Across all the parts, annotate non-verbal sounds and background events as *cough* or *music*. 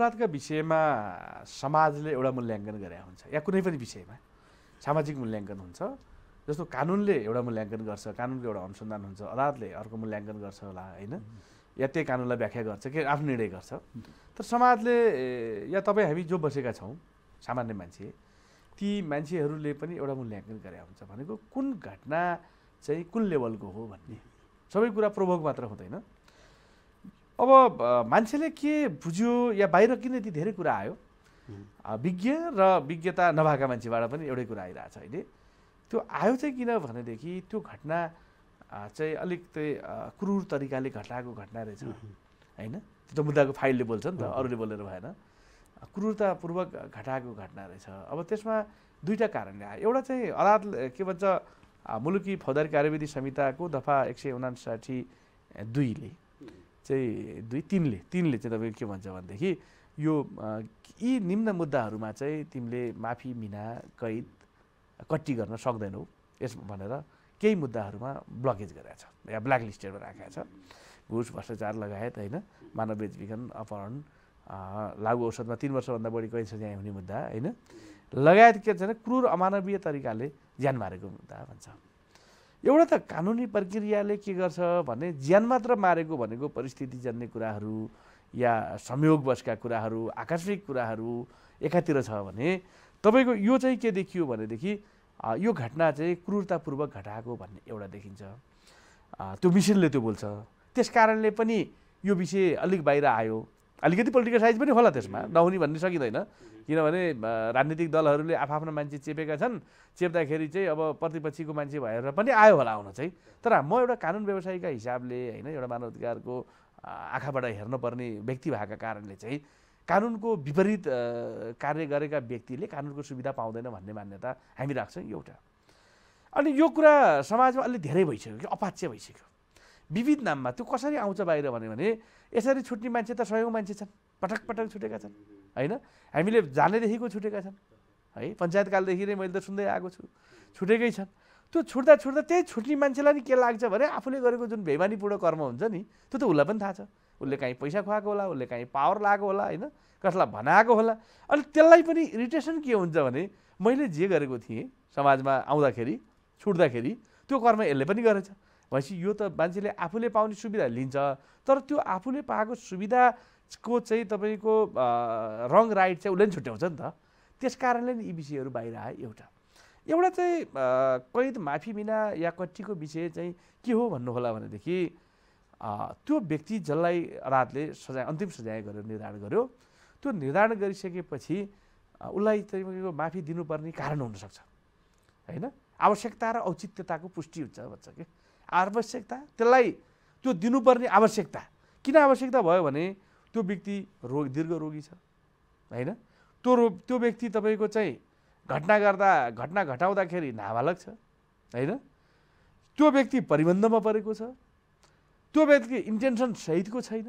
अपराधका विषयमा समाजले एउटा मूल्याङ्कन गरेका हुन्छ या कुनै पनि विषयमा सामाजिक मूल्याङ्कन हुन्छ जस्तो कानुनले एउटा मूल्याङ्कन गर्छ कानुनको एउटा अनुसन्धान हुन्छ अदालतले अर्को मूल्याङ्कन गर्छ होला होइन या त्यही कानुनलाई व्याख्या गर्छ कि आफ्नो निर्णय गर्छ तर समाजले या तपाईँ हामी जो बसेका छौँ सामान्य मान्छे ती मान्छेहरूले पनि एउटा मूल्याङ्कन गरेका हुन्छ भनेको कुन घटना चाहिँ कुन लेभलको हो भन्ने सबै कुरा प्रभोग मात्र हुँदैन अब मान्छेले के बुझ्यो या बाहिर किन यति धेरै कुरा आयो विज्ञ र विज्ञता नभएका मान्छेबाट पनि एउटै कुरा आइरहेछ अहिले त्यो आयो चाहिँ किन भनेदेखि त्यो घटना चाहिँ अलिकति क्रुर तरिकाले घटाएको घटना रहेछ होइन त्यो त मुद्दाको फाइलले बोल्छ नि त अरूले बोलेर भएन क्रुरतापूर्वक घटाएको घटना रहेछ अब त्यसमा दुईवटा कारणले आयो एउटा चाहिँ अदालत के भन्छ मुलुकी फौजदारी कार्यविधि संहिताको दफा एक सय उनासाठी दुईले चाहिँ दुई तिनले तिनले चाहिँ तपाईँको के भन्छ भनेदेखि यो यी निम्न मुद्दाहरूमा चाहिँ तिमीले माफी मिना कैद कट्टी गर्न सक्दैनौ यस भनेर केही मुद्दाहरूमा ब्लकेज गरेका छ या ब्ल्याक लिस्टेडमा राखेको छ घुस भ्रष्टाचार लगायत होइन मानव बेचबिखन अपहरण लागु औषधमा तिन वर्षभन्दा बढी कैद सजाय हुने मुद्दा होइन लगायत के छ भने क्रुर अमानवीय तरिकाले ज्यान मारेको मुद्दा भन्छ एउटा त कानुनी प्रक्रियाले के गर्छ भने ज्यान मात्र मारेको भनेको परिस्थिति परिस्थितिजन्य कुराहरू या संयोगवशका कुराहरू आकस्मिक कुराहरू एकातिर छ भने तपाईँको यो चाहिँ के देखियो भनेदेखि यो घटना चाहिँ क्रूरतापूर्वक घटाएको भन्ने एउटा देखिन्छ त्यो मिसिनले त्यो बोल्छ त्यस कारणले पनि यो विषय अलिक बाहिर आयो अलिकति पोलिटिकल साइज पनि होला त्यसमा नहुने भन्ने सकिँदैन किनभने राजनीतिक दलहरूले आफआफ्नो मान्छे चेपेका छन् चेप्दाखेरि चाहिँ अब प्रतिपक्षीको मान्छे भएर पनि आयो होला आउन चाहिँ तर म एउटा कानुन व्यवसायका हिसाबले होइन एउटा मानवाधिकारको आँखाबाट हेर्नुपर्ने व्यक्ति भएका कारणले चाहिँ कानुनको विपरीत कार्य गरेका व्यक्तिले कानुनको सुविधा पाउँदैन भन्ने मान्यता हामी राख्छौँ एउटा अनि यो कुरा समाजमा अलि धेरै भइसक्यो कि अपाच्य भइसक्यो विविध नाममा त्यो कसरी आउँछ बाहिर भन्यो भने यसरी छुट्ने मान्छे त सयौँ मान्छे छन् पटक पटक छुटेका छन् होइन हामीले जानेदेखिको छुटेका छन् है पञ्चायतकालदेखि नै मैले त सुन्दै आएको छु छुटेकै छन् त्यो छुट्दा छुट्दा त्यही छुट्ने मान्छेलाई नि के लाग्छ भने आफूले गरेको जुन भेमानीपूर्ण कर्म हुन्छ नि त्यो त उसलाई पनि थाहा छ उसले काहीँ पैसा खुवाएको होला उसले काहीँ पावर लगाएको होला होइन कसलाई भनाएको होला अनि त्यसलाई पनि इरिटेसन के हुन्छ भने मैले जे गरेको थिएँ समाजमा आउँदाखेरि छुट्दाखेरि त्यो कर्म यसले पनि गरेछ भनेपछि यो त मान्छेले आफूले पाउने सुविधा लिन्छ तर त्यो आफूले पाएको सुविधाको चाहिँ तपाईँको रङ राइट चाहिँ उसले नि छुट्याउँछ नि त त्यस कारणले नि यी विषयहरू बाहिर आए एउटा एउटा चाहिँ कैद माफी बिना या कट्टीको विषय चाहिँ के हो भन्नुहोला भनेदेखि त्यो व्यक्ति जसलाई अदालतले सजाय अन्तिम सजाय गरेर निर्धारण गर्यो त्यो निर्धारण गरिसकेपछि उसलाई तपाईँको माफी दिनुपर्ने कारण हुनसक्छ होइन आवश्यकता र औचित्यताको पुष्टि हुन्छ भन्छ कि आवश्यकता त्यसलाई त्यो दिनुपर्ने आवश्यकता किन आवश्यकता भयो भने त्यो व्यक्ति रोग दीर्घ रोगी छ होइन त्यो रो त्यो व्यक्ति तपाईँको चाहिँ घटना गर्दा घटना घटाउँदाखेरि नाबालक छ होइन त्यो व्यक्ति परिबन्धमा परेको छ त्यो व्यक्ति इन्टेन्सन सहितको छैन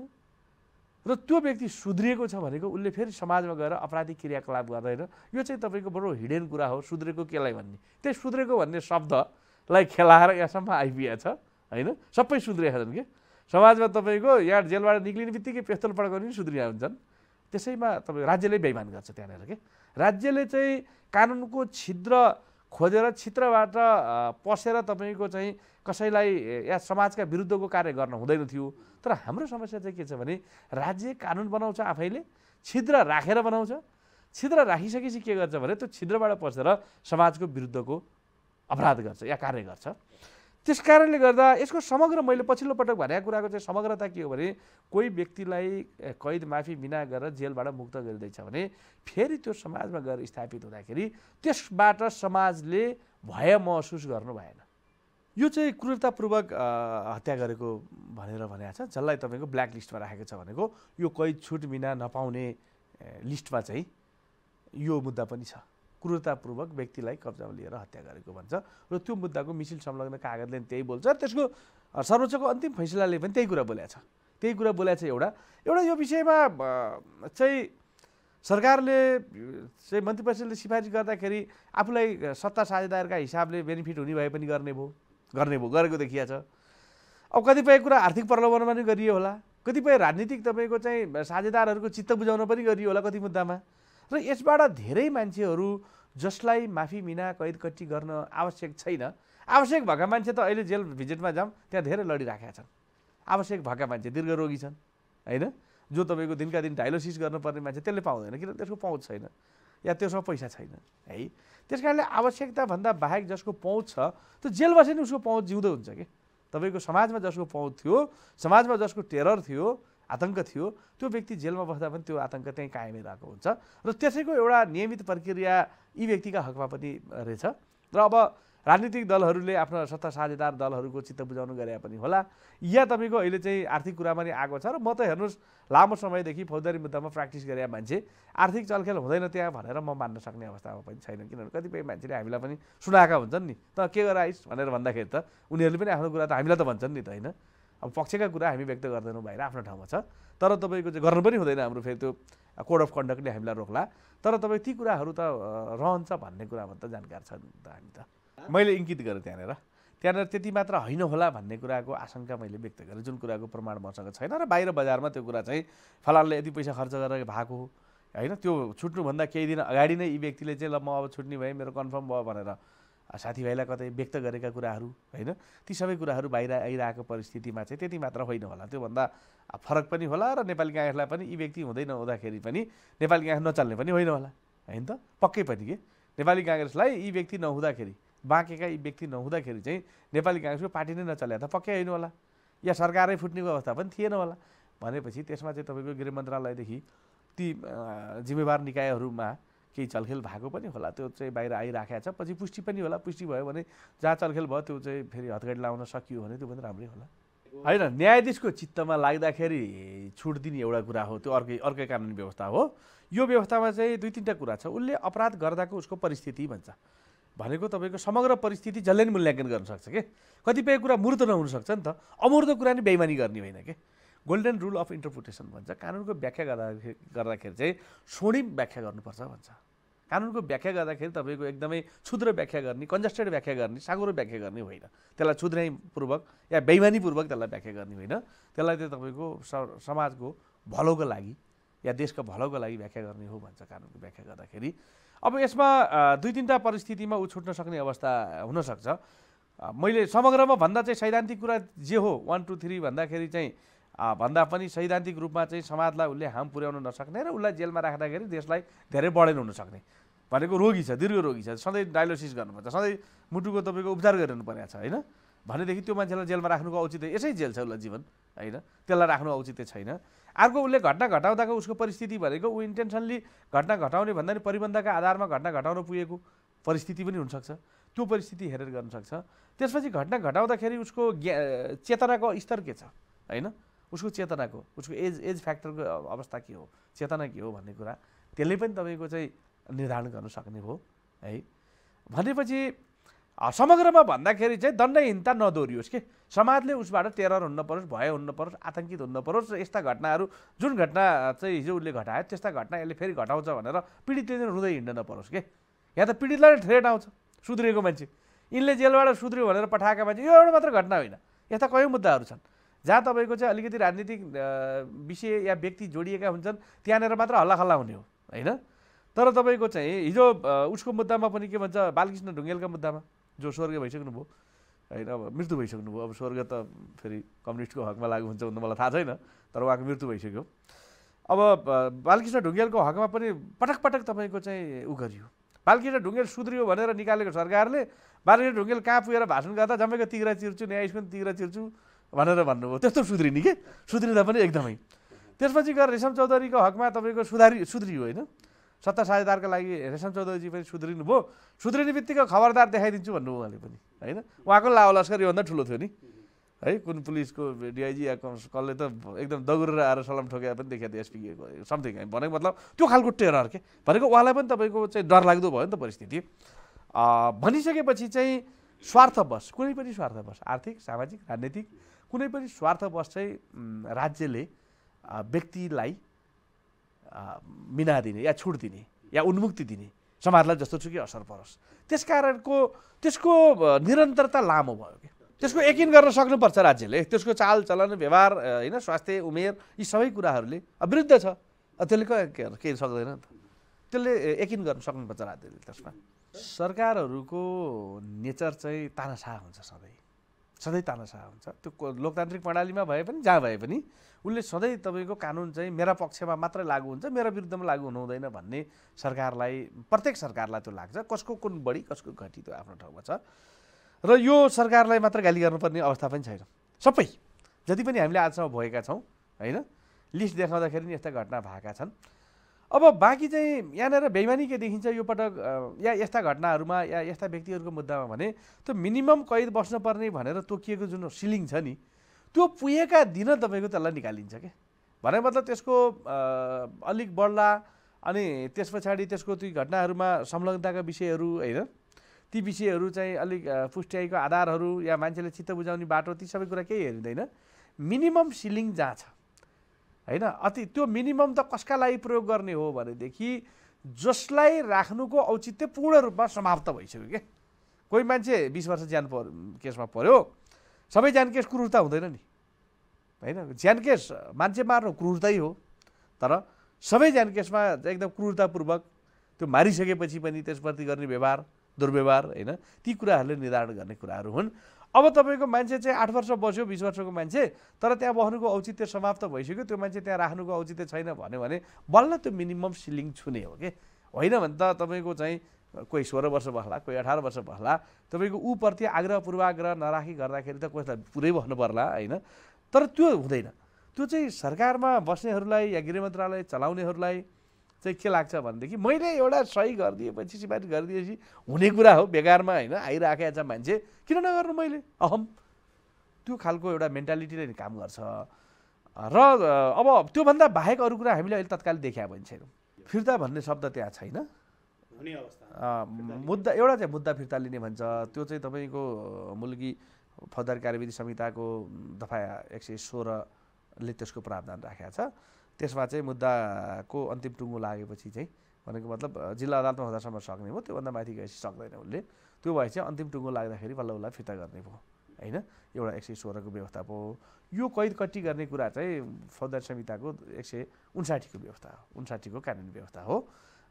र त्यो व्यक्ति सुध्रिएको छ भनेको उसले फेरि समाजमा गएर अपराधी क्रियाकलाप गर्दैन यो चाहिँ तपाईँको बडो हिडेन कुरा हो सुध्रेको केलाई भन्ने त्यही सुध्रेको भन्ने शब्द लाई खेलाएर यहाँसम्म आइपुगेको छ होइन सबै सुध्रिएका छन् कि समाजमा तपाईँको यहाँ जेलबाट निक्लिने बित्तिकै पेस्तोल पड्काउने पनि सुध्रिया हुन्छन् त्यसैमा तपाईँ राज्यले बेइमान गर्छ त्यहाँनिर के राज्यले चाहिँ कानुनको छिद्र खोजेर छिद्रबाट पसेर तपाईँको चाहिँ कसैलाई या समाजका विरुद्धको कार्य गर्न हुँदैन थियो तर हाम्रो समस्या चाहिँ के छ भने राज्य कानुन बनाउँछ आफैले छिद्र राखेर बनाउँछ छिद्र राखिसकेपछि के गर्छ भने त्यो छिद्रबाट पसेर समाजको विरुद्धको अपराध गर्छ या कार्य गर्छ त्यस कारणले गर्दा यसको समग्र मैले पछिल्लो पटक भनेको कुराको चाहिँ समग्रता के हो भने कोही व्यक्तिलाई कैद माफी बिना गरेर जेलबाट मुक्त गरिँदैछ भने फेरि त्यो समाजमा गएर स्थापित हुँदाखेरि त्यसबाट समाजले भय महसुस गर्नु भएन यो चाहिँ क्रूरतापूर्वक हत्या गरेको भनेर भनेको छ जसलाई तपाईँको ब्ल्याक लिस्टमा राखेको छ भनेको यो कैद छुट बिना नपाउने लिस्टमा चाहिँ यो मुद्दा पनि छ क्रूरतापूर्वक व्यक्तिलाई कब्जामा लिएर हत्या गरेको भन्छ र त्यो मुद्दाको मिसिल संलग्न कागजले पनि त्यही बोल्छ र त्यसको सर्वोच्चको अन्तिम फैसलाले पनि त्यही कुरा बोलेको छ त्यही कुरा बोलेको छ एउटा एउटा यो विषयमा चाहिँ सरकारले चाहिँ मन्त्री परिषदले सिफारिस गर्दाखेरि आफूलाई सत्ता साझेदारका हिसाबले बेनिफिट हुने भए पनि गर्ने भयो गर्ने भयो गरेको देखिया छ अब कतिपय कुरा आर्थिक प्रलोभनमा पनि गरियो होला कतिपय राजनीतिक तपाईँको चाहिँ साझेदारहरूको चित्त बुझाउन पनि गरियो होला कति मुद्दामा र यसबाट धेरै मान्छेहरू जसलाई माफी बिना कैदकट्टी गर्न आवश्यक छैन आवश्यक भएका मान्छे त अहिले जेल भिजिटमा जाउँ त्यहाँ धेरै लडिराखेका छन् आवश्यक भएका मान्छे दीर्घरोगी छन् होइन जो तपाईँको दिनका दिन डायलोसिस गर्नुपर्ने मान्छे त्यसले पाउँदैन किनभने त्यसको पहुँच छैन या त्यसमा पैसा छैन है त्यस कारणले आवश्यकताभन्दा बाहेक जसको पहुँच छ त्यो जेल बसे नि उसको पहुँच जिउँदो हुन्छ कि तपाईँको समाजमा जसको पहुँच थियो समाजमा जसको टेरर थियो आतङ्क थियो त्यो व्यक्ति जेलमा बस्दा पनि त्यो आतङ्क त्यहीँ कायमै रहेको हुन्छ र त्यसैको एउटा नियमित प्रक्रिया यी व्यक्तिका हकमा पनि रहेछ र अब राजनीतिक दलहरूले आफ्नो सत्ता साझेदार दलहरूको चित्त बुझाउनु गरे पनि होला या तपाईँको अहिले चाहिँ आर्थिक कुरामा नै आएको छ र म त हेर्नुहोस् लामो समयदेखि फौजदारी मुद्दामा प्र्याक्टिस गरे मान्छे आर्थिक चलखेल हुँदैन त्यहाँ भनेर म मान्न सक्ने अवस्थामा पनि छैन किनभने कतिपय मान्छेले हामीलाई पनि सुनाएका हुन्छन् नि त के गराइस् भनेर भन्दाखेरि त उनीहरूले पनि आफ्नो कुरा त हामीलाई त भन्छन् नि त होइन अब पक्षका कुरा हामी व्यक्त गर्दैनौँ बाहिर आफ्नो ठाउँमा छ तर तपाईँको चाहिँ गर्नु पनि हुँदैन हाम्रो फेरि त्यो कोड अफ कन्डक्टले हामीलाई रोक्ला तर तपाईँ ती कुराहरू त रहन्छ भन्ने कुरामा त जानकार छ त हामी त मैले इङ्कित गरेँ त्यहाँनिर त्यहाँनिर त्यति मात्र होइन होला भन्ने कुराको आशंका मैले व्यक्त गरेँ जुन कुराको प्रमाण मसँग छैन र बाहिर बजारमा त्यो कुरा चाहिँ फलानले यति पैसा खर्च गरेर भएको हो होइन त्यो छुट्नुभन्दा केही दिन अगाडि नै यी व्यक्तिले चाहिँ ल म अब छुट्ने भएँ मेरो कन्फर्म भयो भनेर साथीभाइलाई कतै व्यक्त गरेका कुराहरू होइन ती सबै कुराहरू बाहिर आइरहेको परिस्थितिमा चाहिँ त्यति मात्र होइन होला त्योभन्दा फरक पनि होला र नेपाली काङ्ग्रेसलाई पनि यी व्यक्ति हुँदै नहुँदाखेरि पनि नेपाली काङ्ग्रेस नचल्ने पनि होइन होला होइन त पक्कै पनि के नेपाली काङ्ग्रेसलाई यी व्यक्ति नहुँदाखेरि बाँकेका यी व्यक्ति नहुँदाखेरि चाहिँ नेपाली काङ्ग्रेसको पार्टी नै नचले त पक्कै होइन होला या सरकारै फुट्नेको अवस्था पनि थिएन होला भनेपछि त्यसमा चाहिँ तपाईँको गृह मन्त्रालयदेखि ती जिम्मेवार निकायहरूमा केही चलखेल भएको पनि होला त्यो चाहिँ बाहिर आइराखेको छ पछि पुष्टि पनि होला पुष्टि भयो भने जहाँ चलखेल भयो त्यो चाहिँ फेरि हतगाडी लाउन सकियो भने त्यो पनि राम्रै होला होइन न्यायाधीशको चित्तमा लाग्दाखेरि छुट दिने एउटा कुरा हो त्यो अर्कै अर्कै कानुनी व्यवस्था हो यो व्यवस्थामा चाहिँ दुई तिनवटा कुरा छ उसले अपराध गर्दाको उसको परिस्थिति भन्छ भनेको तपाईँको समग्र परिस्थिति जसले नै मूल्याङ्कन गर्न सक्छ कि कतिपय कुरा मूर्त नहुनसक्छ नि त अमूर्त कुरा नि बेइमानी गर्ने होइन कि गोल्डन रुल अफ इन्टरप्रिटेसन भन्छ कानुनको व्याख्या गर्दाखेरि गर्दाखेरि चाहिँ स्वर्णिम व्याख्या गर्नुपर्छ भन्छ कानुनको व्याख्या गर्दाखेरि तपाईँको एकदमै क्षुद्र व्याख्या गर्ने कन्जस्टेड व्याख्या गर्ने साँगुरो व्याख्या गर्ने होइन त्यसलाई क्षुद्रैपूर्वक या बेइमानीपूर्वक त्यसलाई व्याख्या गर्ने होइन त्यसलाई चाहिँ तपाईँको समाजको भलोको लागि या देशको भलोको लागि व्याख्या गर्ने हो भन्छ कानुनको व्याख्या गर्दाखेरि अब यसमा दुई तिनवटा परिस्थितिमा ऊ छुट्न सक्ने अवस्था हुनसक्छ मैले समग्रमा भन्दा चाहिँ सैद्धान्तिक कुरा जे हो वान टू थ्री भन्दाखेरि चाहिँ भन्दा पनि सैद्धान्तिक रूपमा चाहिँ समाजलाई उसले हाम पुर्याउन नसक्ने र उसलाई जेलमा राख्दाखेरि देशलाई धेरै बढेन हुनसक्ने भनेको रोगी छ दीर्घ रोगी छ सधैँ डायलोसिस गर्नुपर्छ सधैँ मुटुको तपाईँको उपचार गरिरहनु परेको छ होइन भनेदेखि त्यो मान्छेलाई जेलमा राख्नुको औचित्य यसै जेल छ उसलाई जीवन होइन त्यसलाई राख्नु औचित्य छैन अर्को उसले घटना घटाउँदाको उसको परिस्थिति भनेको ऊ इन्टेन्सनली घटना घटाउने भन्दा पनि परिबन्धका आधारमा घटना घटाउन पुगेको परिस्थिति पनि हुनसक्छ त्यो परिस्थिति हेरेर गर्नसक्छ त्यसपछि घटना घटाउँदाखेरि उसको ज्ञा चेतनाको स्तर के छ होइन उसको चेतनाको उसको एज एज फ्याक्टरको अवस्था के हो चेतना के हो भन्ने कुरा त्यसले पनि तपाईँको चाहिँ निर्धारण गर्न सक्ने हो है भनेपछि समग्रमा भन्दाखेरि चाहिँ दण्डहीनता नदोरियोस् कि समाजले उसबाट टेरर हुन्न नपरोस् भय हुन्न परोस् आतङ्कित हुन्न नपरोस् र यस्ता घटनाहरू जुन घटना चाहिँ हिजो उसले घटायो त्यस्ता घटना यसले फेरि घटाउँछ भनेर पीडितले रुँदै हिँड्न नपरोस् के यहाँ त पीडितलाई नै थ्रेट आउँछ सुध्रिएको मान्छे यिनले जेलबाट सुध्रियो भनेर पठाएका मान्छे यो एउटा मात्र घटना होइन यस्ता कयौँ मुद्दाहरू छन् जहाँ तपाईँको चाहिँ अलिकति राजनीतिक विषय या व्यक्ति जोडिएका हुन्छन् त्यहाँनिर मात्र हल्लाखल्ला हुने हो होइन तर तपाईँको चाहिँ हिजो उसको मुद्दामा पनि के भन्छ बालकृष्ण ढुङ्गेलका मुद्दामा जो स्वर्ग भइसक्नुभयो होइन अब मृत्यु भइसक्नुभयो अब स्वर्ग त फेरि कम्युनिस्टको हकमा लागु हुन्छ भन्नु मलाई थाहा छैन तर उहाँको मृत्यु भइसक्यो अब बालकृष्ण ढुङ्गेलको हकमा पनि पटक पटक तपाईँको चाहिँ उ गरियो बालकृष्ण ढुङ्गेल सुध्रियो भनेर निकालेको सरकारले बालकृष्ण ढुङ्गेल कहाँ पुगेर भाषण गर्दा जम्मैको तिग्रा चिर्छु न्यायाधीश पनि तिग्रा चिर्छु भनेर भन्नुभयो त्यस्तो सुध्रिने के सुध्रिँदा पनि एकदमै त्यसपछि गएर रेशम चौधरीको हकमा तपाईँको सुधारी सुध्रियो होइन सत्ता साझेदारका लागि रेशम चौधरीजी पनि सुध्रिनु भयो सुध्रिने बित्तिकै खबरदार देखाइदिन्छु भन्नुभयो उहाँले पनि होइन उहाँको लाओ लस्कर योभन्दा ठुलो थियो नि है कुन पुलिसको डिआइजी या कसले त एकदम दगुरेर आएर सलाम ठोकेर पनि देखाएको थियो एसपिएको समथिङ भनेको मतलब त्यो खालको टेरर के भनेको उहाँलाई पनि तपाईँको चाहिँ डर लाग्दो भयो नि त परिस्थिति भनिसकेपछि चाहिँ स्वार्थवश कुनै पनि स्वार्थवश आर्थिक सामाजिक राजनीतिक कुनै पनि स्वार्थवश चाहिँ राज्यले व्यक्तिलाई मिना दिने या छुट दिने या उन्मुक्ति दिने समाजलाई जस्तो जस्तोसुकै असर परोस् त्यस कारणको त्यसको निरन्तरता लामो भयो कि त्यसको यकिन गर्न सक्नुपर्छ राज्यले त्यसको चाल चलन व्यवहार होइन स्वास्थ्य उमेर यी सबै कुराहरूले विरुद्ध छ त्यसले केही सक्दैन नि त त्यसले यकिन गर्न सक्नुपर्छ राज्यले त्यसमा सरकारहरूको नेचर चाहिँ तानासा हुन्छ सबै सधैँ तानासा हुन्छ त्यो लोकतान्त्रिक प्रणालीमा भए पनि जहाँ भए पनि उसले सधैँ तपाईँको कानुन चाहिँ मेरा पक्षमा मात्रै लागु हुन्छ मेरो विरुद्धमा लागु हुनु हुँदैन भन्ने सरकारलाई प्रत्येक सरकारलाई त्यो लाग्छ कसको कुन बढी कसको घटी त्यो आफ्नो ठाउँमा छ र यो सरकारलाई मात्र गाली गर्नुपर्ने अवस्था पनि छैन सबै जति पनि हामीले आजसम्म भएका छौँ होइन लिस्ट देखाउँदाखेरि नि यस्ता घटना भएका छन् अब बाँकी चाहिँ यहाँनिर बेइमानी के देखिन्छ यो पटक या यस्ता घटनाहरूमा या यस्ता व्यक्तिहरूको मुद्दामा भने त्यो मिनिमम कैद बस्नुपर्ने भनेर तोकिएको जुन सिलिङ छ नि त्यो पुगेका दिन तपाईँको त्यसलाई निकालिन्छ क्या भने मतलब त्यसको अलिक बढ्ला अनि त्यस पछाडि त्यसको ती घटनाहरूमा संलग्नताका विषयहरू होइन ती विषयहरू चाहिँ अलिक पुष्ट्याइको आधारहरू या मान्छेले चित्त बुझाउने बाटो ती सबै कुरा केही हेरिँदैन मिनिमम सिलिङ जहाँ छ होइन अति त्यो मिनिमम त कसका लागि प्रयोग गर्ने हो भनेदेखि जसलाई राख्नुको औचित्य पूर्ण रूपमा समाप्त भइसक्यो क्या कोही मान्छे बिस वर्ष ज्यान पर केसमा पऱ्यो सबै ज्यान केस क्रुरता हुँदैन नि होइन ज्यान केस मान्छे मार्नु क्रुरतै हो तर सबै ज्यान केसमा एकदम क्रुरतापूर्वक त्यो मारिसकेपछि पनि त्यसप्रति गर्ने व्यवहार दुर्व्यवहार होइन ती कुराहरूले निर्धारण गर्ने कुराहरू हुन् अब तपाईँको मान्छे चाहिँ आठ वर्ष बस्यो बिस वर्षको मान्छे तर त्यहाँ बस्नुको औचित्य समाप्त भइसक्यो त्यो मान्छे त्यहाँ राख्नुको औचित्य छैन भन्यो भने बल्ल त्यो मिनिमम सिलिङ छुने हो कि होइन भने त तपाईँको चाहिँ कोही सोह्र वर्ष बस्ला कोही अठार वर्ष बस्ला तपाईँको ऊप्रति आग्रह पूर्वाग्रह नराखी गर्दाखेरि त कोही पुरै बस्नु पर्ला होइन तर त्यो हुँदैन त्यो चाहिँ सरकारमा बस्नेहरूलाई या गृह मन्त्रालय चलाउनेहरूलाई चाहिँ के लाग्छ भनेदेखि मैले एउटा सही गरिदिएपछि सिफारिस गरिदिएपछि हुने कुरा हो बेगारमा होइन आइराखेको छ मान्छे किन नगर्नु मैले अहम त्यो खालको एउटा मेन्टालिटीले काम गर्छ र अब त्योभन्दा बाहेक अरू कुरा हामीले अहिले तत्काल देखायो भने छैनौँ फिर्ता भन्ने शब्द त्यहाँ छैन मुद्दा एउटा चाहिँ मुद्दा फिर्ता लिने भन्छ त्यो चाहिँ तपाईँको मुलुकी फौजदारी कार्यविधि संहिताको दफा एक सय सोह्रले त्यसको प्रावधान राखेको छ त्यसमा चाहिँ मुद्दाको अन्तिम टुङ्गो लागेपछि चाहिँ भनेको मतलब जिल्ला अदालतमा हुँदासम्म सक्ने भयो त्योभन्दा माथि गएपछि सक्दैन उसले त्यो भए चाहिँ अन्तिम टुङ्गो लाग्दाखेरि बल्ल उसलाई फिर्ता गर्ने भयो होइन एउटा एक सय सोह्रको व्यवस्था भयो यो कैद कट्टी गर्ने कुरा चाहिँ फौजदारी संहिताको एक सय उन्साठीको व्यवस्था हो उन्साठीको कानुन व्यवस्था हो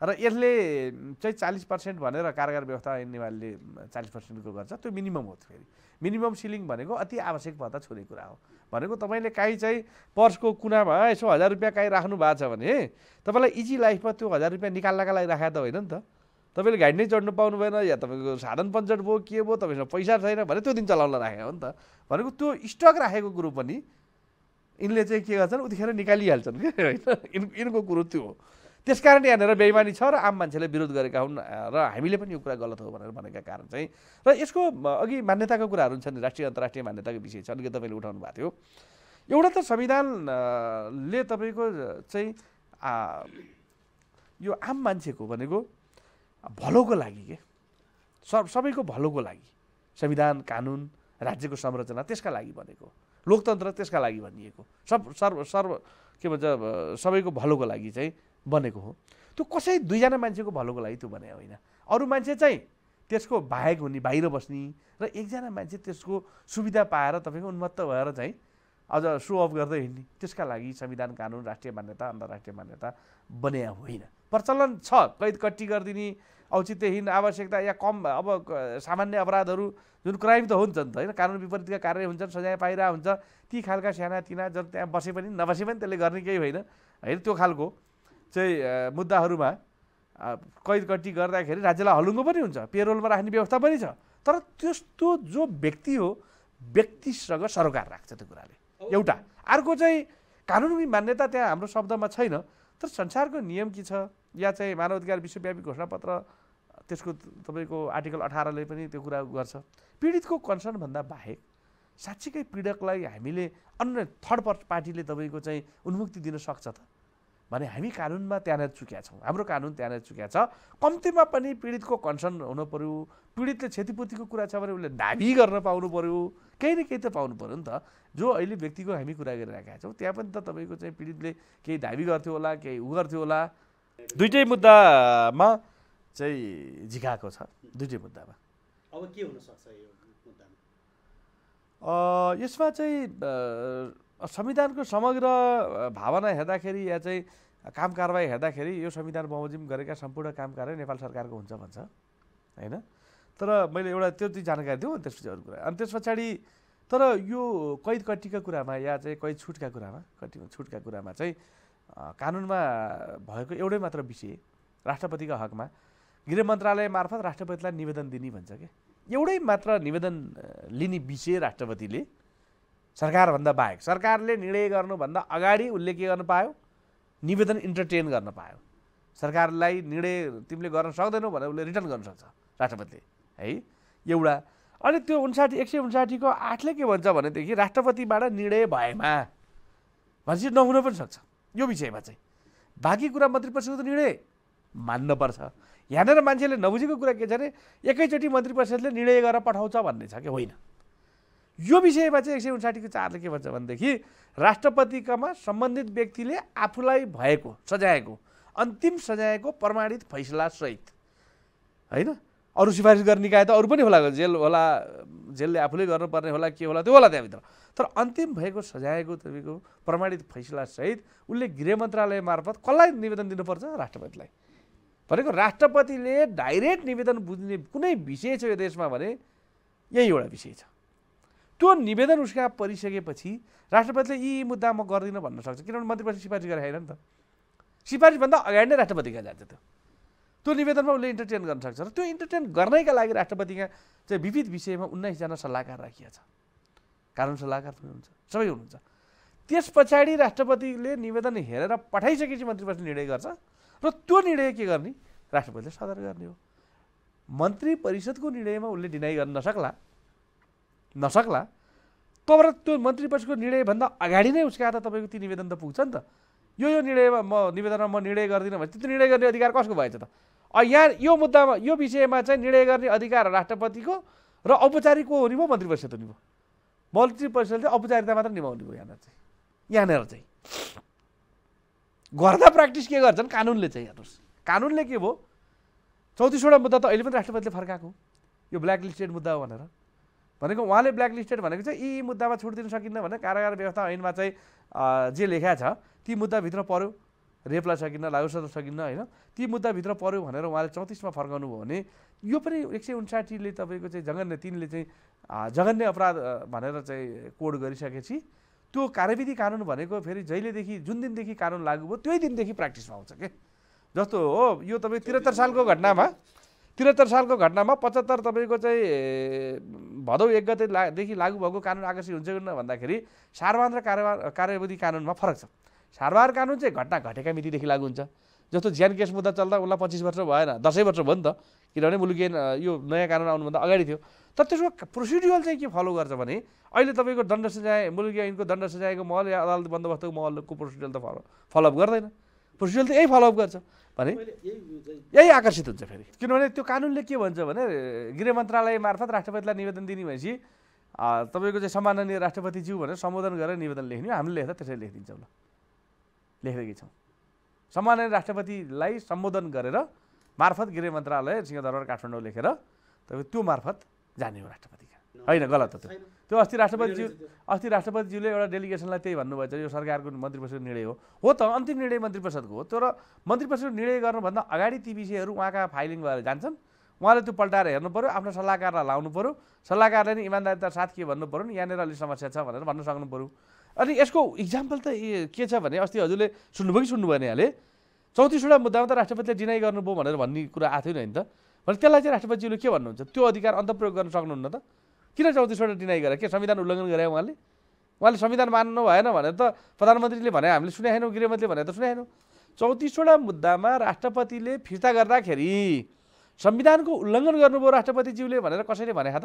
र यसले चाहिँ चालिस पर्सेन्ट भनेर कारगर व्यवस्था नेपालीले चालिस पर्सेन्टको गर्छ त्यो मिनिमम हो फेरि मिनिमम सिलिङ भनेको अति आवश्यक भत्ता छोड्ने कुरा हो भनेको तपाईँले काहीँ चाहिँ पर्सको कुनामा यसो हजार रुपियाँ काहीँ राख्नु भएको छ भने तपाईँलाई इजी लाइफमा त्यो हजार रुपियाँ निकाल्नका लागि राखेको त होइन नि त तपाईँले गाडी नै चढ्नु पाउनु भएन या तपाईँको साधन पञ्चट भयो के भयो तपाईँसँग पैसा छैन भने त्यो दिन चलाउन राखेको हो नि त भनेको त्यो स्टक राखेको कुरो पनि यिनले चाहिँ के गर्छन् उतिखेर निकालिहाल्छन् कि *laughs* होइन यिन यिनको कुरो त्यो हो त्यसकारण यहाँनिर बेइमानी छ र आम मान्छेले विरोध गरेका हुन् र हामीले पनि यो कुरा गलत हो भनेर भनेका कारण चाहिँ र यसको अघि मान्यताको कुराहरू छन् राष्ट्रिय अन्तर्राष्ट्रिय मान्यताको विषय छ अलिकति तपाईँले उठाउनु भएको थियो एउटा त संविधानले तपाईँको चाहिँ यो आम मान्छेको भनेको भलोको लागि के सब सबैको भलोको लागि संविधान कानुन राज्यको संरचना त्यसका लागि भनेको लोकतन्त्र त्यसका लागि भनिएको सब सर्व सर्व के भन्छ सबैको भलोको लागि चाहिँ बनेको हो त्यो कसै दुईजना मान्छेको भलोको लागि त्यो बने होइन अरू मान्छे चाहिँ त्यसको बाहेक हुने बाहिर बस्ने र एकजना मान्छे त्यसको सुविधा पाएर तपाईँको उन्मत्त भएर चाहिँ अझ सो अफ गर्दै हिँड्ने त्यसका लागि संविधान कानुन राष्ट्रिय मान्यता अन्तर्राष्ट्रिय मान्यता बने होइन प्रचलन छ कैद कट्टी गरिदिने औचित्यहीन आवश्यकता या कम अब सामान्य अपराधहरू जुन क्राइम त हुन्छ नि त होइन कानुन विपरीतका कार्य हुन्छन् सजाय पाइरहेको हुन्छ ती खालका सानातिना जब त्यहाँ बसे पनि नबसे पनि त्यसले गर्ने केही होइन होइन त्यो खालको चाहिँ मुद्दाहरूमा कैदकटी गर्दाखेरि राज्यलाई हलुङ्गो पनि हुन्छ पेरोलमा राख्ने व्यवस्था पनि छ तर त्यस्तो जो व्यक्ति हो व्यक्तिसँग सरोकार राख्छ त्यो कुराले एउटा अर्को चाहिँ कानुनी मान्यता त्यहाँ हाम्रो शब्दमा छैन तर संसारको नियम के छ या चाहिँ मानवाधिकार विश्वव्यापी घोषणापत्र त्यसको तपाईँको आर्टिकल अठारले पनि त्यो कुरा गर्छ पीडितको कन्सर्नभन्दा बाहेक साँच्चीकै पीडकलाई हामीले अन्य थर्ड पार्टीले तपाईँको चाहिँ उन्मुक्ति दिन सक्छ त भने हामी कानुनमा त्यहाँनिर चुक्या छौँ हाम्रो कानुन त्यहाँनिर चुक्या छ कम्तीमा पनि पीडितको कन्सर्न हुनु पऱ्यो पीडितले क्षतिपूर्तिको कुरा छ भने उसले दाबी गर्न पाउनु पऱ्यो केही न केही त पाउनु पऱ्यो नि त जो अहिले व्यक्तिको हामी कुरा गरिरहेका छौँ त्यहाँ पनि त तपाईँको चाहिँ पीडितले केही दाबी गर्थ्यो होला केही उ गर्थ्यो होला दुइटै मुद्दामा चाहिँ झिकाएको छ दुइटै मुद्दामा अब के हुनसक्छ यो मुद्दामा यसमा चाहिँ संविधानको समग्र भावना हेर्दाखेरि या चाहिँ काम कारवाही हेर्दाखेरि यो संविधान बमोजिम गरेका सम्पूर्ण काम कारवाही नेपाल सरकारको हुन्छ भन्छ होइन तर मैले एउटा त्यो चाहिँ जानकारी दिउँ त्यसपछि अरू कुरा अनि त्यस पछाडि तर यो कैद कट्टीका कुरामा या चाहिँ कैद छुटका कुरामा कति छुटका कुरामा चाहिँ कानुनमा भएको एउटै मात्र विषय राष्ट्रपतिका हकमा गृह मन्त्रालय मार्फत राष्ट्रपतिलाई निवेदन दिने भन्छ क्या एउटै मात्र निवेदन लिने विषय राष्ट्रपतिले सरकारभन्दा बाहेक सरकारले निर्णय गर्नुभन्दा अगाडि उसले के गर्न पायो निवेदन इन्टरटेन गर्न पायो सरकारलाई निर्णय तिमीले गर्न सक्दैनौ भनेर उसले रिटर्न गर्न सक्छ राष्ट्रपतिले है एउटा अनि त्यो उन्साठी एक सय उन्साठीको आठले के भन्छ भनेदेखि राष्ट्रपतिबाट निर्णय भएमा भनेपछि नहुन पनि सक्छ यो विषयमा चाहिँ बाँकी कुरा मन्त्री परिषदको निर्णय मान्नुपर्छ यहाँनिर मान्छेले नबुझेको कुरा के छ भने एकैचोटि मन्त्री परिषदले निर्णय गरेर पठाउँछ भन्ने छ कि होइन यो विषयमा चाहिँ एक सय उन्साठीको चारले के भन्छ भनेदेखि राष्ट्रपतिकामा सम्बन्धित व्यक्तिले आफूलाई भएको सजायको अन्तिम सजायको प्रमाणित फैसलासहित होइन अरू सिफारिस गर्ने निकाय त अरू पनि होला जेल होला जेलले आफूले गर्नुपर्ने होला के होला त्यो होला त्यहाँभित्र तर अन्तिम भएको सजायको तपाईँको प्रमाणित फैसलासहित उसले गृह मन्त्रालय मार्फत कसलाई निवेदन दिनुपर्छ राष्ट्रपतिलाई भनेको राष्ट्रपतिले डाइरेक्ट निवेदन बुझ्ने कुनै विषय छ यो देशमा भने यही एउटा विषय छ त्यो निवेदन उसका परिसकेपछि राष्ट्रपतिले यी मुद्दा म गर्दिनँ भन्न सक्छ किनभने मन्त्रीपरिषद सिफारिस गरेर होइन नि त सिफारिसभन्दा अगाडि नै राष्ट्रपति कहाँ जान्छ त्यो त्यो निवेदनमा उसले इन्टरटेन गर्न सक्छ र त्यो इन्टरटेन गर्नैका लागि राष्ट्रपतिका चाहिँ विविध विषयमा उन्नाइसजना सल्लाहकार राखिएको छ कानुन सल्लाहकार पनि हुन्छ सबै हुनुहुन्छ त्यस पछाडि राष्ट्रपतिले निवेदन हेरेर पठाइसकेपछि मन्त्रीपरिषद निर्णय गर्छ र त्यो निर्णय के गर्ने राष्ट्रपतिले सदर गर्ने हो मन्त्री परिषदको निर्णयमा उसले डिनाइ गर्न नसक्ला नसक्ला तबर त्यो मन्त्री परिषदको निर्णयभन्दा अगाडि नै उसका त तपाईँको ती निवेदन त पुग्छ नि त यो यो निर्णयमा म निवेदनमा म निर्णय गर्दिनँ भने त्यो निर्णय गर्ने अधिकार कसको भएछ त यहाँ यो मुद्दामा यो विषयमा चाहिँ निर्णय गर्ने अधिकार राष्ट्रपतिको र औपचारिक हो नि भयो मन्त्री परिषद हुने भयो मन्त्री परिषदले औपचारिकता मात्र निभाउने भयो यहाँनिर चाहिँ यहाँनिर चाहिँ गर्दा प्र्याक्टिस के गर्छन् कानुनले चाहिँ हेर्नुहोस् कानुनले के भयो चौतिसवटा मुद्दा त अहिले पनि राष्ट्रपतिले फर्काएको यो ब्ल्याक लिस्टेड मुद्दा हो भनेर भनेको उहाँले ब्ल्याकलिस्टेड भनेको चाहिँ यी मुद्दामा छुट दिन सकिन्न भने कारागार व्यवस्था ऐनमा चाहिँ जे लेखा छ ती मुद्दाभित्र पऱ्यो रेपलाई सकिन्न लाउसलाई सकिन्न होइन ती मुद्दाभित्र पऱ्यो भनेर उहाँले चौतिसमा फर्काउनु भयो भने यो पनि एक सय उन्साठीले तपाईँको चाहिँ जघन्य तिनले चाहिँ जघन्य अपराध भनेर चाहिँ कोड गरिसकेपछि त्यो कार्यविधि कानुन भनेको फेरि जहिलेदेखि जुन दिनदेखि कानुन लागु भयो त्यही दिनदेखि प्र्याक्टिसमा आउँछ के जस्तो हो यो तपाईँ त्रिहत्तर सालको घटनामा त्रिहत्तर सालको घटनामा पचहत्तर तपाईँको चाहिँ भदौ एक गते लादेखि लागू भएको कानुन आकर्षित हुन्छ कि भन्दाखेरि सारवान र कार्य कार्यविधि कानुनमा फरक छ सारवार कानुन चाहिँ घटना घटेका मितिदेखि लागु हुन्छ जस्तो ज्यान केस मुद्दा चल्दा उसलाई पच्चिस वर्ष भएन दसैँ वर्ष भयो नि त किनभने मुलुकी यो नयाँ कानुन आउनुभन्दा अगाडि थियो तर त्यसको प्रोसिड्युअल चाहिँ के फलो गर्छ भने अहिले तपाईँको दण्ड सजाय मुलुकी ऐनको दण्ड सजायको महल या अदालत बन्दोबस्तको महलको प्रोसिड्युअल त फलो फलोअप गर्दैन प्रोसिड्युअल त यही फलोअप गर्छ भने यही आकर्षित हुन्छ फेरि किनभने त्यो कानुनले के भन्छ भने गृह मन्त्रालय मार्फत राष्ट्रपतिलाई निवेदन दिने भएपछि तपाईँको चाहिँ सम्माननीय राष्ट्रपतिज्यू भनेर सम्बोधन गरेर निवेदन लेख्ने हामीले लेख्दा त्यसरी लेखिदिन्छौँ ल लेखेकै छौँ सम्माननीय राष्ट्रपतिलाई सम्बोधन गरेर मार्फत गृह मन्त्रालय सिंहदरबार काठमाडौँ लेखेर तपाईँ त्यो मार्फत जाने हो राष्ट्रपतिका होइन गलत हो त्यो त्यो अस्ति राष्ट्रपतिज्यू अस्ति राष्ट्रपतिज्यूले एउटा डेलिगेसनलाई त्यही भन्नुभएछ यो सरकारको मन्त्री परिषदको निर्णय हो हो त अन्तिम निर्णय मन्त्री परिषदको हो तर मन्त्री परिषदको निर्णय गर्नुभन्दा अगाडि ती विषयहरू उहाँका फाइलिङ भएर जान्छन् उहाँले त्यो पल्टाएर हेर्नु पऱ्यो आफ्नो सल्लाहकारलाई लाउनु पऱ्यो सल्लाहकारले नि इमान्दारिता साथ के भन्नु पऱ्यो नि यहाँनिर अलिक समस्या छ भनेर भन्न सक्नु पऱ्यो अनि यसको इक्जाम्पल त के छ भने अस्ति हजुरले सुन्नुभयो कि सुन्नुभयो भने यहाँले चौतिसवटा मुद्दामा त राष्ट्रपतिले डिनाइ गर्नुभयो भनेर भन्ने कुरा आएको थियो नि त भने त्यसलाई चाहिँ राष्ट्रपतिज्यूले के भन्नुहुन्छ त्यो अधिकार अन्तप्रयोग गर्न सक्नुहुन्न त किन चौतिसवटा डिनाइ गरे के संविधान उल्लङ्घन गरे उहाँले उहाँले संविधान मान्नु भएन भनेर त प्रधानमन्त्रीले भने हामीले सुने सुनेको गृहमन्त्रीले भने त सुने सुनेको चौतिसवटा मुद्दामा राष्ट्रपतिले फिर्ता गर्दाखेरि संविधानको उल्लङ्घन गर्नुभयो राष्ट्रपतिज्यूले भनेर कसैले भने त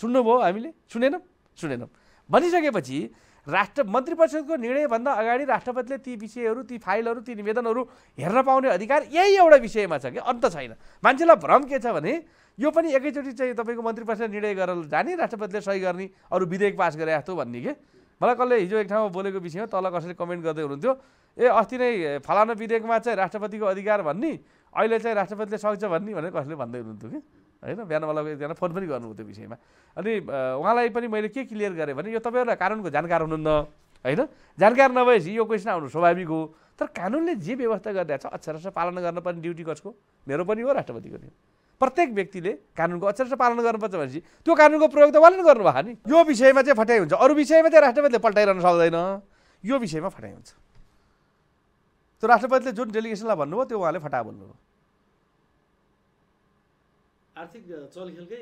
सुन्नुभयो हामीले सुनेनौँ सुनेनौँ भनिसकेपछि राष्ट्र मन्त्री परिषदको निर्णयभन्दा अगाडि राष्ट्रपतिले ती विषयहरू ती फाइलहरू ती निवेदनहरू हेर्न पाउने अधिकार यही एउटा विषयमा छ कि अन्त छैन मान्छेलाई भ्रम के छ भने यो पनि एकैचोटि चाहिँ तपाईँको मन्त्री परिषद निर्णय गरेर जाने राष्ट्रपतिले सही गर्ने अरू विधेयक पास गरे जस्तो भन्ने कि मलाई कसले हिजो एक ठाउँमा बोलेको विषयमा तल कसैले कमेन्ट गर्दै हुनुहुन्थ्यो ए अस्ति नै फलानु विधेयकमा चाहिँ राष्ट्रपतिको अधिकार भन्ने अहिले चाहिँ राष्ट्रपतिले सक्छ भन्ने भनेर कसले भन्दै हुनुहुन्थ्यो कि होइन बिहानवाला एकजना फोन पनि गर्नुभयो त्यो विषयमा अनि उहाँलाई पनि मैले के क्लियर गरेँ भने यो तपाईँहरूलाई कानुनको जानकार हुनुहुन्न होइन जानकार नभएपछि यो क्वेसन आउनु स्वाभाविक हो तर कानुनले जे व्यवस्था गरिरहेको छ अक्षरस पालन गर्नुपर्ने ड्युटी कसको मेरो पनि हो राष्ट्रपतिको पनि प्रत्येक व्यक्तिले कानुनको अक्षरस पालन गर्नुपर्छ भनेपछि त्यो कानुनको प्रयोग त उहाँले नै गर्नुभएको नि यो विषयमा चाहिँ फटाइ हुन्छ अरू विषयमा चाहिँ राष्ट्रपतिले पल्टाइरहन सक्दैन यो विषयमा फटाइ हुन्छ त्यो राष्ट्रपतिले जुन डेलिगेसनलाई भन्नुभयो त्यो उहाँले फटा बोल्नुभयो आर्थिक चलखेलकै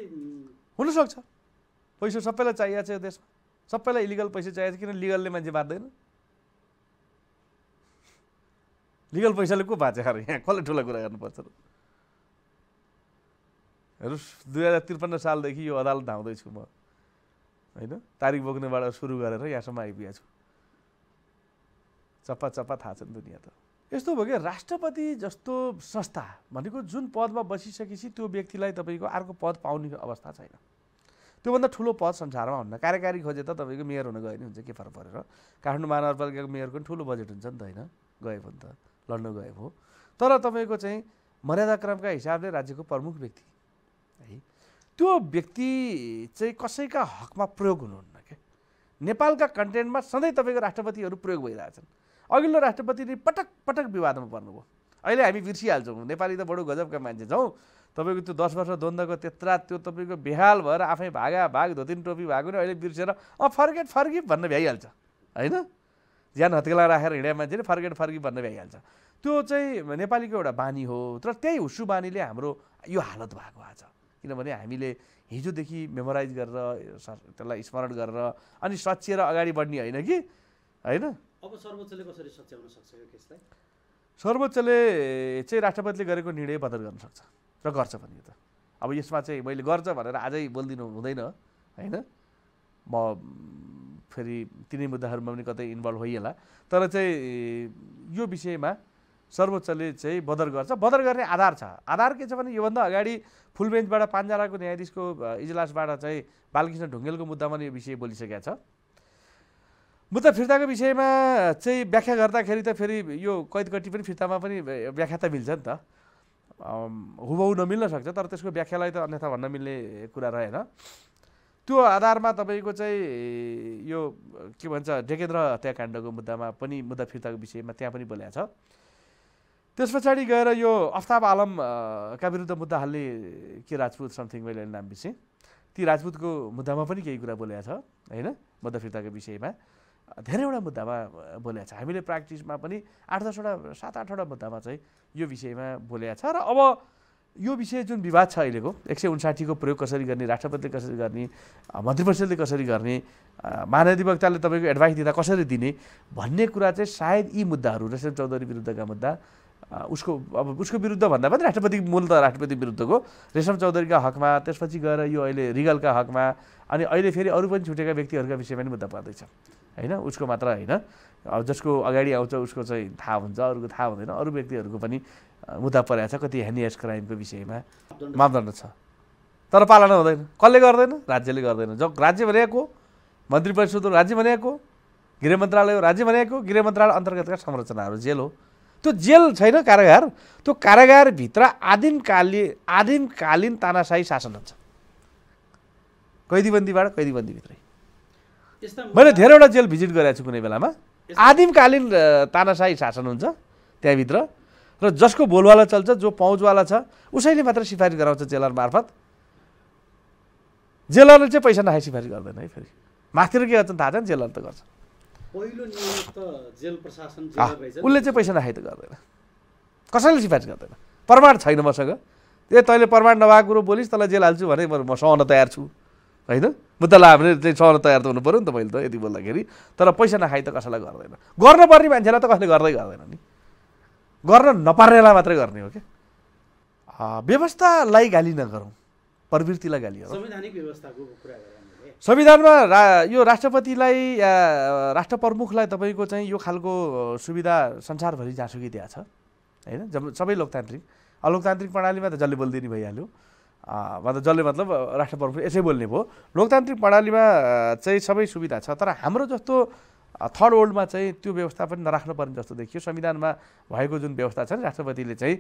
हुनसक्छ पैसा सबैलाई चाहिएको छ यो देशमा सबैलाई इलिगल पैसा चाहिएको छ किन लिगलले मान्छे बाँच्दैन लिगल पैसाले को बाँचे अरे यहाँ कसले ठुला कुरा गर्नुपर्छ र हेर्नुहोस् दुई हजार त्रिपन्न सालदेखि यो अदालत धाउँदैछु म होइन तारिक बोक्नेबाट सुरु गरेर यहाँसम्म आइपुगेको छु चप्पा चप्पा थाहा छ नि दुनियाँ त यस्तो भयो कि राष्ट्रपति जस्तो संस्था भनेको जुन पदमा बसिसकेपछि त्यो व्यक्तिलाई तपाईँको अर्को पद पाउने अवस्था छैन त्योभन्दा ठुलो पद संसारमा हुन्न कार्यकारी खोजे त तपाईँको मेयर हुन गयो नि हुन्छ के फरक परेर काठमाडौँ महानगरपालिकाको मेयरको पनि ठुलो बजेट हुन्छ नि त होइन गए भने त लड्न गए भयो तर तपाईँको चाहिँ मर्यादाक्रमका हिसाबले राज्यको प्रमुख व्यक्ति है त्यो व्यक्ति चाहिँ कसैका हकमा प्रयोग हुनुहुन्न क्या नेपालका कन्टेन्टमा सधैँ तपाईँको राष्ट्रपतिहरू प्रयोग भइरहेछन् अघिल्लो राष्ट्रपतिले पटक पटक विवादमा पर्नुभयो अहिले हामी बिर्सिहाल्छौँ नेपाली त बडो गजबका मान्छे छौँ तपाईँको त्यो दस वर्ष द्वन्द्वको त्यत्रा त्यो तपाईँको बेहाल भएर आफै भागा भाग धोतिन टोपी भएको नि अहिले बिर्सेर अँ फर्केट फर्की भन्न भ्याइहाल्छ होइन ज्यान हत्केला राखेर हिँडे मान्छेले फर्केट फर्की भन्न भ्याइहाल्छ त्यो चाहिँ नेपालीको एउटा बानी हो तर त्यही हुसु बानीले हाम्रो यो हालत भएको आज किनभने हामीले हिजोदेखि मेमोराइज गरेर त्यसलाई स्मरण गरेर अनि सचिएर अगाडि बढ्ने होइन कि होइन अब सर्वोच्चले कसरी सच्याउन सक्छ यो केसलाई सर्वोच्चले चाहिँ राष्ट्रपतिले गरेको निर्णय बदल गर्न सक्छ र गर्छ भन्ने त अब यसमा चाहिँ मैले गर्छ भनेर आजै बोलिदिनु हुँदैन होइन म फेरि तिनै मुद्दाहरूमा पनि कतै इन्भल्भ भइहाल्ला तर चाहिँ यो विषयमा सर्वोच्चले चाहिँ बदर गर्छ बदर गर्ने आधार छ आधार के छ भने योभन्दा अगाडि फुल बेन्चबाट पाँचजनाको न्यायाधीशको इजलासबाट चाहिँ बालकृष्ण ढुङ्गेलको मुद्दामा यो विषय बोलिसकेको छ मुद्दा फिर्ताको विषयमा चाहिँ व्याख्या गर्दाखेरि त फेरि यो कैदकटी पनि फिर्तामा पनि व्याख्या त मिल्छ नि त हुबहु नमिल्न सक्छ तर त्यसको व्याख्यालाई त अन्यथा भन्न मिल्ने कुरा रहेन त्यो आधारमा तपाईँको चाहिँ यो के भन्छ डेकेन्द्र हत्याकाण्डको मुद्दामा पनि मुद्दा फिर्ताको विषयमा त्यहाँ पनि बोल्या छ त्यस पछाडि गएर यो अफ्ताब आलमका विरुद्ध मुद्दा हाल्ने के राजपूत समथिङ मैले नाम बिर्सेँ ती राजपूतको मुद्दामा पनि केही कुरा बोलेको छ होइन मुद्दा फिर्ताको विषयमा धेरैवटा मुद्दामा बोलेको छ हामीले प्र्याक्टिसमा पनि आठ दसवटा सात आठवटा मुद्दामा चाहिँ यो विषयमा बोलेको छ र अब यो विषय जुन विवाद छ अहिलेको एक सय उन्साठीको प्रयोग कसरी गर्ने राष्ट्रपतिले कसरी गर्ने मन्त्रिपरिषदले कसरी गर्ने महाधिवक्ताले तपाईँको एडभाइस दिँदा कसरी दिने भन्ने कुरा चाहिँ सायद यी मुद्दाहरू रेशम चौधरी विरुद्धका मुद्दा उसको अब उसको विरुद्ध भन्दा पनि राष्ट्रपति मूल त राष्ट्रपति विरुद्धको रेशम चौधरीका हकमा त्यसपछि गएर यो अहिले रिगलका हकमा अनि अहिले फेरि अरू पनि छुटेका व्यक्तिहरूका विषयमा पनि मुद्दा पर्दैछ होइन उसको मात्र होइन अब जसको अगाडि आउँछ उसको चाहिँ थाहा हुन्छ अरूको थाहा हुँदैन अरू व्यक्तिहरूको पनि मुद्दा परेको छ कति हेनियस क्राइमको विषयमा मापदण्ड छ तर पालना हुँदैन कसले गर्दैन राज्यले गर्दैन जब राज्य भनेको मन्त्री परिषद राज्य भनेको गृह मन्त्रालय राज्य भनेको गृह मन्त्रालय अन्तर्गतका संरचनाहरू जेल हो त्यो जेल छैन कारागार त्यो कारागारभित्र आदिमकाली आदिमकालीन तानासाही शासन हुन्छ कैदीबन्दीबाट कैदीबन्दीभित्रै मैले धेरैवटा जेल भिजिट गरेको छु कुनै बेलामा आदिमकालीन तानासाही शासन हुन्छ त्यहाँभित्र र जसको बोलवाला चल्छ जो पहुँचवाला छ उसैले मात्र सिफारिस गराउँछ जेलर मार्फत जेलरले चाहिँ पैसा नखाइ सिफारिस गर्दैन है फेरि माथिर के गर्छन् थाहा छ जेलर त गर्छ पहिलो नियम जेल प्रशासन उसले चाहिँ पैसा त गर्दैन कसैले सिफारिस गर्दैन प्रमाण छैन मसँग ए तैँले प्रमाण नभएको कुरो बोलिस् तँलाई जेल हाल्छु भने म सहन तयार छु होइन मुद्दा ला भने चाहिँ सहन तयार त हुनु पऱ्यो नि त मैले त यति बोल्दाखेरि तर पैसा नखाइ त कसैलाई गर्दैन गर्न पर्ने मान्छेलाई त कसैले गर्दै गर्दैन नि गर्न नपार्नेलाई मात्रै गर्ने हो क्या व्यवस्थालाई गाली नगरौँ प्रवृत्तिलाई गाली संवैधानिक व्यवस्थाको कुरा संविधानमा रा यो राष्ट्रपतिलाई या राष्ट्र प्रमुखलाई तपाईँको चाहिँ यो खालको सुविधा संसारभरि जहाँसुकै दिएको छ होइन जब सबै लोकतान्त्रिक अलोकतान्त्रिक प्रणालीमा त जसले बोलिदिने भइहाल्यो मतलब जसले मतलब राष्ट्र प्रमुख यसै बोल्ने भयो लोकतान्त्रिक प्रणालीमा चाहिँ सबै सुविधा छ तर हाम्रो जस्तो थर्ड वर्ल्डमा चाहिँ त्यो व्यवस्था पनि नराख्नु पर्ने जस्तो देखियो संविधानमा भएको जुन व्यवस्था छ नि राष्ट्रपतिले चाहिँ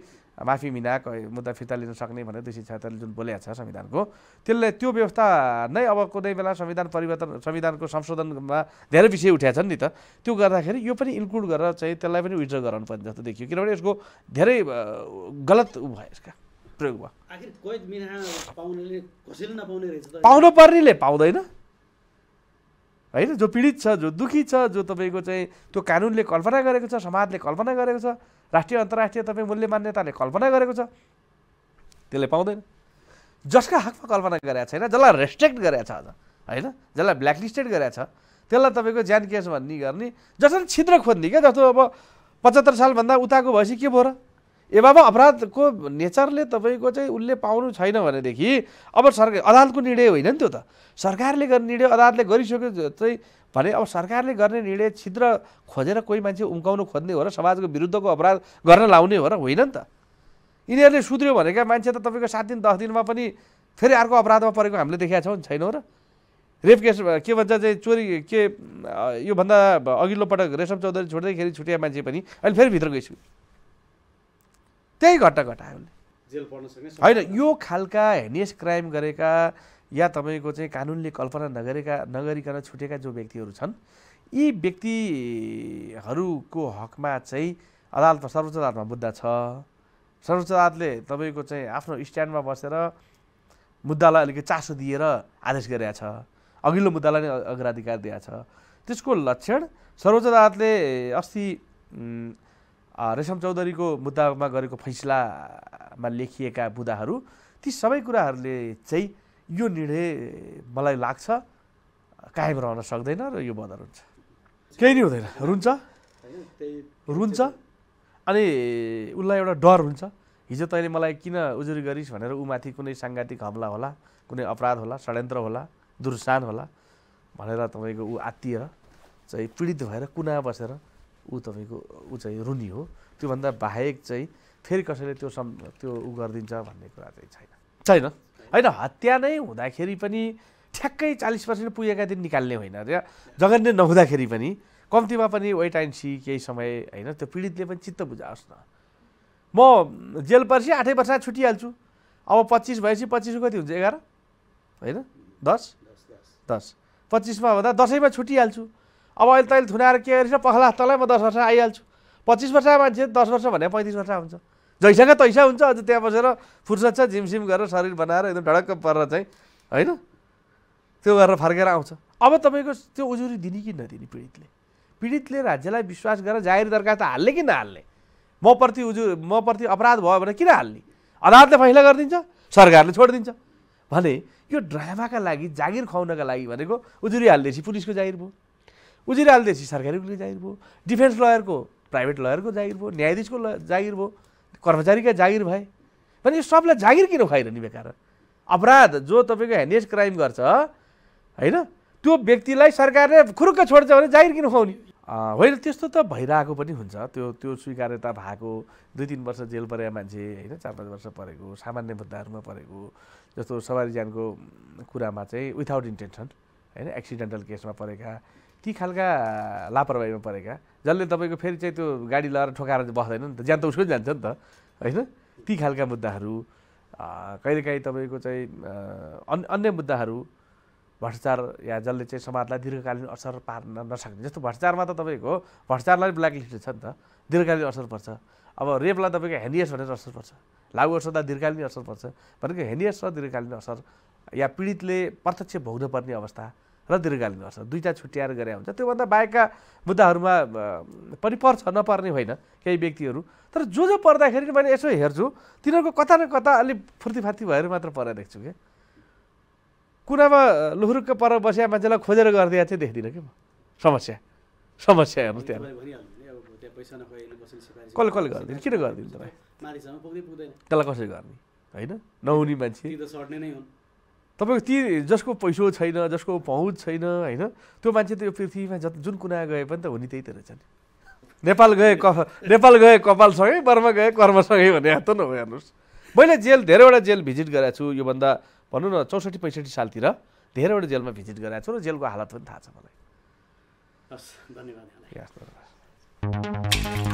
माफी मिना मुद्दा फिर्ता लिन सक्ने भनेर दुई सय जुन बोलेको छ संविधानको त्यसले त्यो व्यवस्था नै अब कुनै बेला संविधान परिवर्तन संविधानको संशोधनमा धेरै विषय उठ्या छन् नि त त्यो गर्दाखेरि यो पनि इन्क्लुड गरेर चाहिँ त्यसलाई पनि विड्र गराउनु पर्ने जस्तो देखियो किनभने यसको धेरै गलत ऊ भयो यसका प्रयोग भयो पाउनुपर्नेले पाउँदैन होइन जो पीडित छ जो दुखी छ जो तपाईँको चाहिँ त्यो कानुनले कल्पना गरेको छ समाजले कल्पना गरेको छ राष्ट्रिय अन्तर्राष्ट्रिय तपाईँ मूल्य मान्यताले कल्पना गरेको छ त्यसले पाउँदैन जसका हकमा कल्पना गरेको छैन जसलाई रेस्ट्रिक्ट गरेको छ अझ होइन जसलाई ब्ल्याकलिस्टेड गरेको छ त्यसलाई तपाईँको ज्यान केस भन्ने गर्ने जसरी छिद्र खोज्ने क्या जस्तो अब पचहत्तर सालभन्दा उताको भएपछि के भयो र ए बाबा अपराधको नेचरले तपाईँको चाहिँ उसले पाउनु छैन भनेदेखि अब सरकार अदालतको निर्णय होइन नि त्यो त सरकारले गर्ने निर्णय अदालतले गरिसक्यो चाहिँ भने अब सरकारले गर्ने निर्णय छिद्र खोजेर कोही मान्छे उम्काउनु खोज्ने हो र समाजको विरुद्धको अपराध गर्न लाउने हो र होइन नि त यिनीहरूले सुध्रियो भनेका मान्छे त तपाईँको सात दिन दस दिनमा पनि फेरि अर्को अपराधमा परेको हामीले देखाएको छौँ नि छैनौँ र रेप केस के भन्छ चाहिँ चोरी के योभन्दा अघिल्लो पटक रेशम चौधरी छोड्दैखेरि छुट्या मान्छे पनि अहिले फेरि भित्र गइसक्यो त्यही घटना घटायो उसले होइन यो खालका हेनियस क्राइम गरेका या तपाईँको चाहिँ कानुनले कल्पना नगरेका नगरिकन छुटेका जो व्यक्तिहरू छन् यी व्यक्तिहरूको हकमा चाहिँ अदालत सर्वोच्च अदालतमा मुद्दा छ सर्वोच्च अदालतले तपाईँको चाहिँ आफ्नो स्ट्यान्डमा बसेर मुद्दालाई अलिकति चासो दिएर आदेश गरेका छ अघिल्लो मुद्दालाई नै अग्राधिकार दिएको छ त्यसको लक्षण सर्वोच्च अदालतले अस्ति रेशम चौधरीको मुद्दामा गरेको फैसलामा लेखिएका बुदाहरू ती सबै कुराहरूले चाहिँ यो निर्णय मलाई लाग्छ कायम रहन सक्दैन र यो बदल हुन्छ केही नै हुँदैन रुन्छ रुन्छ अनि उसलाई एउटा डर हुन्छ हिजो तैँले मलाई किन उजुरी गरिस् भनेर ऊमाथि कुनै साङ्घातिक हमला होला कुनै अपराध होला षड्यन्त्र होला दुर्सान होला भनेर तपाईँको ऊ आत्तिएर चाहिँ पीडित भएर कुना बसेर ऊ तपाईँको ऊ चाहिँ रुनी हो त्योभन्दा बाहेक चाहिँ फेरि कसैले त्यो सम् त्यो ऊ गरिदिन्छ भन्ने कुरा चाहिँ छैन छैन होइन हत्या नै हुँदाखेरि पनि ठ्याक्कै चालिस पर्सेन्ट पुगेका दिन निकाल्ने होइन र जगन्य नहुँदाखेरि पनि कम्तीमा पनि वेट एन्ड सी केही समय होइन त्यो पीडितले पनि चित्त बुझाओस् न म जेल पर्सि आठै वर्ष छुटिहाल्छु अब पच्चिस भएपछि पच्चिस कति हुन्छ एघार होइन दस दस पच्चिसमा हुँदा दसैँमा छुटिहाल्छु अब अहिले त अहिले थुनाएर के गरिस पखला तलै म दस वर्ष आइहाल्छु पच्चिस वर्ष मान्छे दस वर्ष भने पैँतिस वर्ष हुन्छ जैसँग तैसा हुन्छ अझ त्यहाँ बसेर फुर्सद छ झिमसिम गरेर शरीर बनाएर एकदम ढडक्क परेर चाहिँ होइन त्यो गरेर फर्केर आउँछ अब तपाईँको त्यो उजुरी दिने कि नदिने पीडितले पीडितले राज्यलाई विश्वास गरेर जाहेर त हाल्ने कि नहाल्ने म प्रति उजु म प्रति अपराध भयो भने किन हाल्ने अदालतले फैसला गरिदिन्छ सरकारले छोडिदिन्छ भने यो ड्रामाका लागि जागिर खुवाउनका लागि भनेको उजुरी हालिदिएपछि पुलिसको जागिर भयो उजिरालदेशी सरकारी पनि जागिर भयो डिफेन्स लयरको प्राइभेट लयरको जागिर भयो न्यायाधीशको ल जागिर भयो कर्मचारीका जागिर भए भने यो सबलाई जागिर किन नि बेकार अपराध जो तपाईँको हेनेस क्राइम गर्छ होइन त्यो व्यक्तिलाई सरकारले खुरुक्क छोड्छ भने जागिर किन खुवाउने होइन त्यस्तो त भइरहेको पनि हुन्छ त्यो त्यो स्वीकार्यता भएको दुई तिन वर्ष जेल परेका मान्छे होइन चार पाँच वर्ष परेको सामान्य मुद्दाहरूमा परेको जस्तो सवारी ज्यानको कुरामा चाहिँ विथाउट इन्टेन्सन होइन एक्सिडेन्टल केसमा परेका ती खालका लापरवाहीमा परेका जसले तपाईँको फेरि चाहिँ त्यो गाडी लगाएर ठोकाएर बस्दैन नि त ज्यान त उसको जान्छ नि त होइन ती खालका मुद्दाहरू कहिलेकाहीँ तपाईँको चाहिँ अन् अन्य मुद्दाहरू भ्रष्टाचार या जसले चाहिँ समाजलाई दीर्घकालीन असर पार्न नसक्ने जस्तो भ्रष्टाचारमा त तपाईँको भ्रष्टाचारलाई ब्ल्याकलिस्ट छ नि त दीर्घकालीन असर पर्छ अब रेपलाई तपाईँको हेनियस भनेर असर पर्छ लागु असरलाई दीर्घकालीन असर पर्छ भनेको हेनियस र दीर्घकालीन असर या पीडितले प्रत्यक्ष भोग्नुपर्ने अवस्था र दीर्घकालीन अर्थ दुईवटा छुट्याएर गरे हुन्छ त्योभन्दा बाहेकका मुद्दाहरूमा पनि पर्छ नपर्ने होइन केही व्यक्तिहरू तर जो जो पर्दाखेरि मैले यसो हेर्छु तिनीहरूको कता न कता अलिक फुर्तीफाती भएर मात्र परेर देख्छु क्या कुनामा लुहुरुक्क पर बसिया मान्छेलाई खोजेर गरिदिएको चाहिँ देख्दिनँ कि म समस्या समस्या हेर्नु त्यहाँ कसले कसले गरिदिनु किन गरिदिनु तपाईँ त्यसलाई कसरी गर्ने होइन नहुने मान्छे तपाईँको ती जसको पैसो छैन जसको पहुँच छैन होइन त्यो मान्छे त यो पृथ्वीमा जति जुन कुना गए पनि त हुने त्यही त रहेछ नि नेपाल गए क नेपाल गए कपालसँगै बर्मा गए कर्मसँगै भने त नभए हेर्नुहोस् मैले जेल धेरैवटा जेल भिजिट गरेको छु योभन्दा भनौँ न चौसठी पैँसठी सालतिर धेरैवटा जेलमा भिजिट गराएको छु र जेलको हालत पनि थाहा छ मलाई हस् धन्यवाद